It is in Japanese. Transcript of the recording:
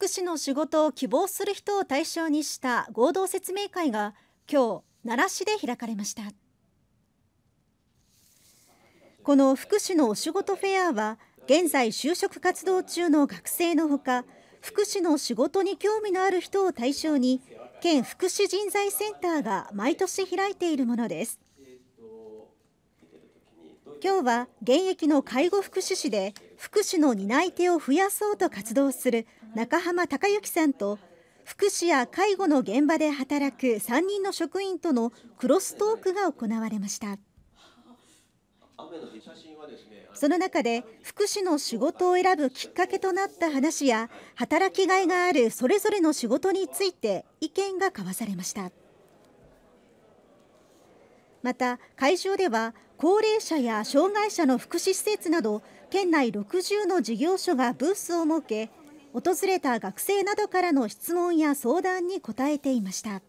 福祉の仕事を希望する人を対象にした合同説明会が今日奈良市で開かれましたこの福祉のお仕事フェアは現在就職活動中の学生のほか福祉の仕事に興味のある人を対象に県福祉人材センターが毎年開いているものです今日は現役の介護福祉士で福祉の担い手を増やそうと活動する中浜隆之さんと福祉や介護の現場で働く3人の職員とのクロストークが行われましたその中で福祉の仕事を選ぶきっかけとなった話や働きがいがあるそれぞれの仕事について意見が交わされました。また会場では高齢者や障害者の福祉施設など県内60の事業所がブースを設け訪れた学生などからの質問や相談に答えていました。